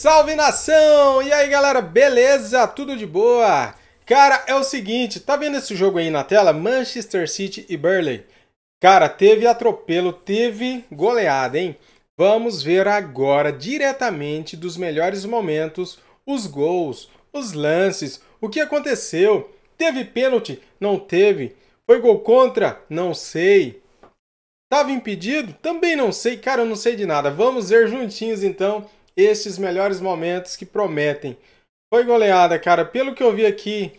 Salve nação! E aí galera, beleza? Tudo de boa? Cara, é o seguinte, tá vendo esse jogo aí na tela? Manchester City e Burley. Cara, teve atropelo, teve goleada, hein? Vamos ver agora diretamente dos melhores momentos, os gols, os lances, o que aconteceu. Teve pênalti? Não teve. Foi gol contra? Não sei. Tava impedido? Também não sei, cara, eu não sei de nada. Vamos ver juntinhos então estes melhores momentos que prometem. Foi goleada, cara. Pelo que eu vi aqui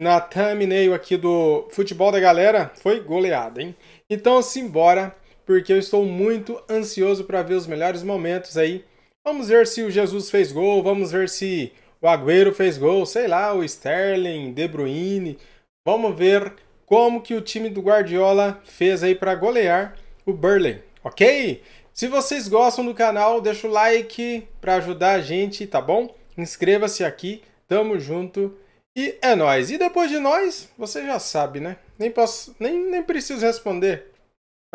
na thumbnail aqui do Futebol da Galera, foi goleada, hein? Então simbora, porque eu estou muito ansioso para ver os melhores momentos aí. Vamos ver se o Jesus fez gol, vamos ver se o Agüero fez gol, sei lá, o Sterling, De Bruyne. Vamos ver como que o time do Guardiola fez aí para golear o Burley, ok? Se vocês gostam do canal, deixa o like para ajudar a gente, tá bom? Inscreva-se aqui, tamo junto e é nós. E depois de nós, você já sabe, né? Nem posso, nem, nem preciso responder.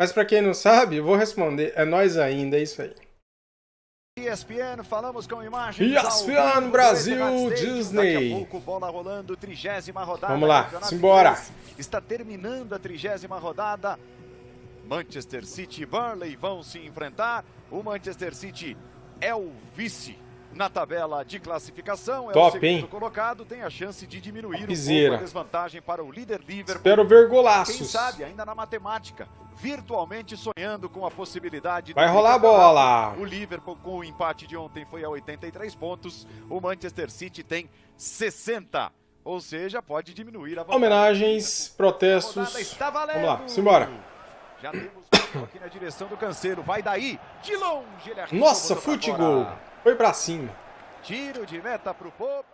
Mas para quem não sabe, eu vou responder. É nós ainda, é isso aí. ESPN, falamos com imagens ESPN Brasil Disney. Pouco, rolando, Vamos lá, simbora. Está terminando a trigésima rodada. Manchester City e Burnley vão se enfrentar. O Manchester City é o vice na tabela de classificação. É Top, o segundo hein? colocado, tem a chance de diminuir Piseira. um pouco a desvantagem para o líder Liverpool. Espero ver golaços. Quem sabe, ainda na matemática, virtualmente sonhando com a possibilidade... Vai rolar a bola! O Liverpool com o empate de ontem foi a 83 pontos, o Manchester City tem 60 ou seja, pode diminuir a vantagem. Homenagens, protestos. Vamos lá, simbora. Já temos aqui na direção do canseiro. Vai daí. De longe ele Nossa, futebol. Foi pra cima. Tiro de meta pro Pop.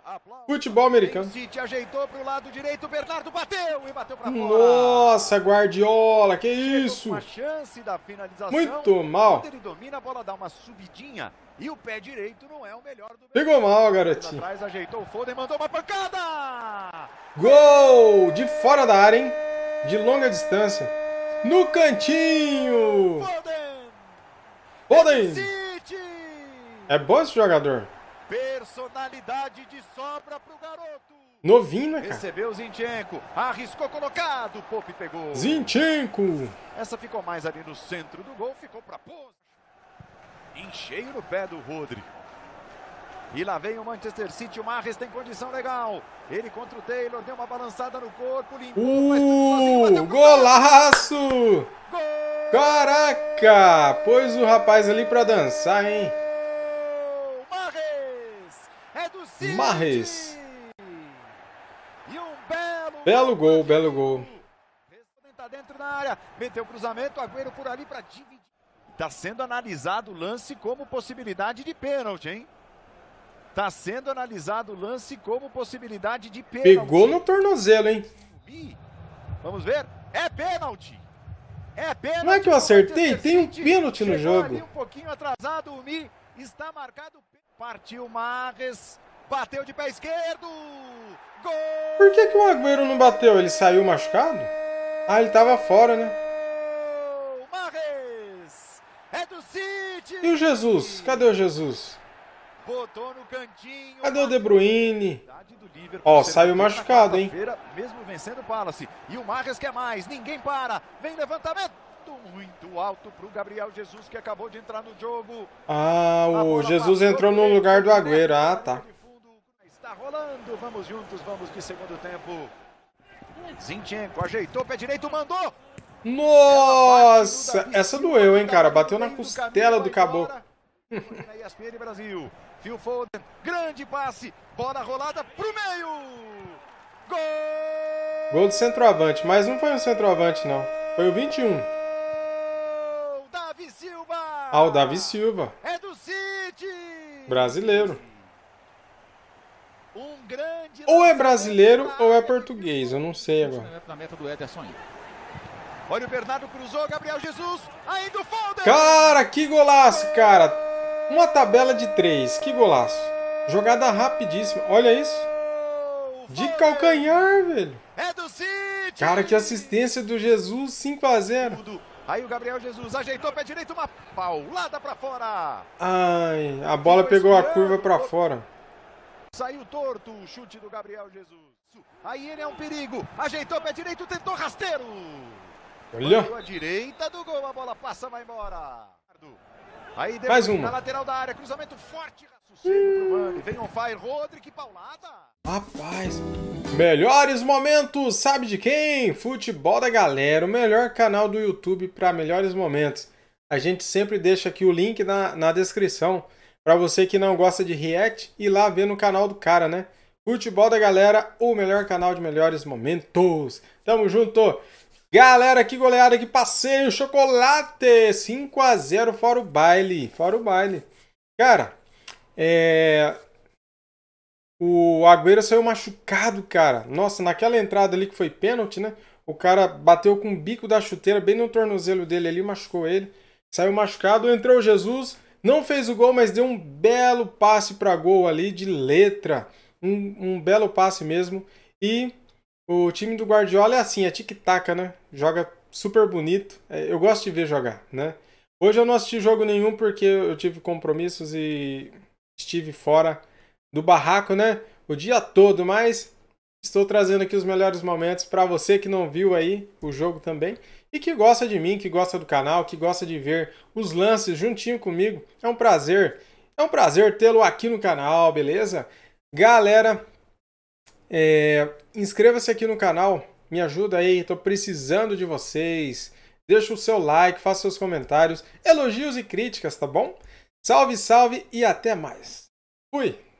Futebol americano. City ajeitou pro lado direito. Bernardo bateu e bateu pra fora. Nossa, Guardiola, que isso? Muito mal. Ele domina a bola, dá uma subidinha. E o pé direito não é o melhor do Pegou mal, garotinho. Atrás, ajeitou o Foden, mandou uma pancada. Gol! De fora da área, hein? De longa distância no cantinho. Foden. É bom esse jogador. Personalidade de sobra pro garoto. Novinho, né, cara? Recebeu Zinchenko, arriscou colocado, Pope pegou. Zinchenko. Essa ficou mais ali no centro do gol, ficou pra pose. Encheio no pé do Rodri. E lá vem o Manchester City. O Marres tem condição legal. Ele contra o Taylor. Deu uma balançada no corpo. Limpou. Uh, golaço! Gol! Caraca! Pôs o rapaz ali pra dançar, hein? Marres! É do City! Marres! E um belo, belo gol, belo gol. Tá dentro da área. Meteu o cruzamento. Agüero por ali pra dividir. Tá sendo analisado o lance como possibilidade de pênalti, hein? Tá sendo analisado o lance como possibilidade de pênalti. Pegou no tornozelo, hein? Vamos ver. É pênalti. É pênalti. Não é que eu acertei? Tem um pênalti no jogo. um pouquinho atrasado o Mi. Está marcado. Partiu Marres. Bateu de pé esquerdo. Gol! Por que, que o Agüero não bateu? Ele saiu machucado? Ah, ele tava fora, né? Marres. É do City. E o Jesus? Cadê o Jesus? Botou no cantinho. Cadê o De Bruyne? Ó, saiu tá machucado, hein? Mesmo vencendo o Palace. E o Marres quer mais. Ninguém para. Vem levantamento muito alto para o Gabriel Jesus que acabou de entrar no jogo. Ah, o Jesus entrou no lugar do Agüero. Ah, tá. Está rolando. Vamos juntos, vamos de segundo tempo. Zinchenko ajeitou, pé direito, mandou. Nossa, essa doeu, hein, cara. Bateu na costela do caboclo. Na ESPN Brasil. Phil Foden, grande passe, bola rolada pro meio. Gol! Gol do centroavante, mas não foi um centroavante não, foi o 21. Davi Silva. Ah, o Davi Silva. É do City. Brasileiro. Um grande ou é brasileiro ou é português, eu não sei é agora. Na meta do Ederson Olha o Bernardo cruzou, Gabriel Jesus, ainda o Foden. Cara, que golaço, cara. Uma tabela de três, que golaço. Jogada rapidíssima, olha isso. De calcanhar, velho. É Cara, que assistência do Jesus, 5 a 0 Aí o Gabriel Jesus ajeitou pé direito, uma paulada para fora. Ai, a bola pegou a curva para fora. Saiu torto o chute do Gabriel Jesus. Aí ele é um perigo. Ajeitou pé direito, tentou rasteiro. Olha. a direita do gol, a bola passa, vai embora. Aí Mais uma. lateral da área, cruzamento forte. Vem on fire, Rodrigo, paulada. Rapaz, melhores momentos, sabe de quem? Futebol da Galera, o melhor canal do YouTube para melhores momentos. A gente sempre deixa aqui o link na, na descrição para você que não gosta de react ir lá ver no canal do cara, né? Futebol da Galera, o melhor canal de melhores momentos. Tamo junto! Galera, que goleada, que passeio, chocolate! 5 a 0 fora o baile, fora o baile. Cara, é... O Agüero saiu machucado, cara. Nossa, naquela entrada ali que foi pênalti, né? O cara bateu com o bico da chuteira bem no tornozelo dele ali, machucou ele. Saiu machucado, entrou Jesus, não fez o gol, mas deu um belo passe para gol ali de letra. Um, um belo passe mesmo. E o time do Guardiola é assim, é tic-tac, né? Joga super bonito. É, eu gosto de ver jogar, né? Hoje eu não assisti jogo nenhum porque eu tive compromissos e estive fora do barraco, né? O dia todo, mas estou trazendo aqui os melhores momentos para você que não viu aí o jogo também e que gosta de mim, que gosta do canal, que gosta de ver os lances juntinho comigo. É um prazer, é um prazer tê-lo aqui no canal, beleza? Galera, é, Inscreva-se aqui no canal, me ajuda aí, estou precisando de vocês. Deixa o seu like, faça seus comentários, elogios e críticas, tá bom? Salve, salve e até mais. Fui!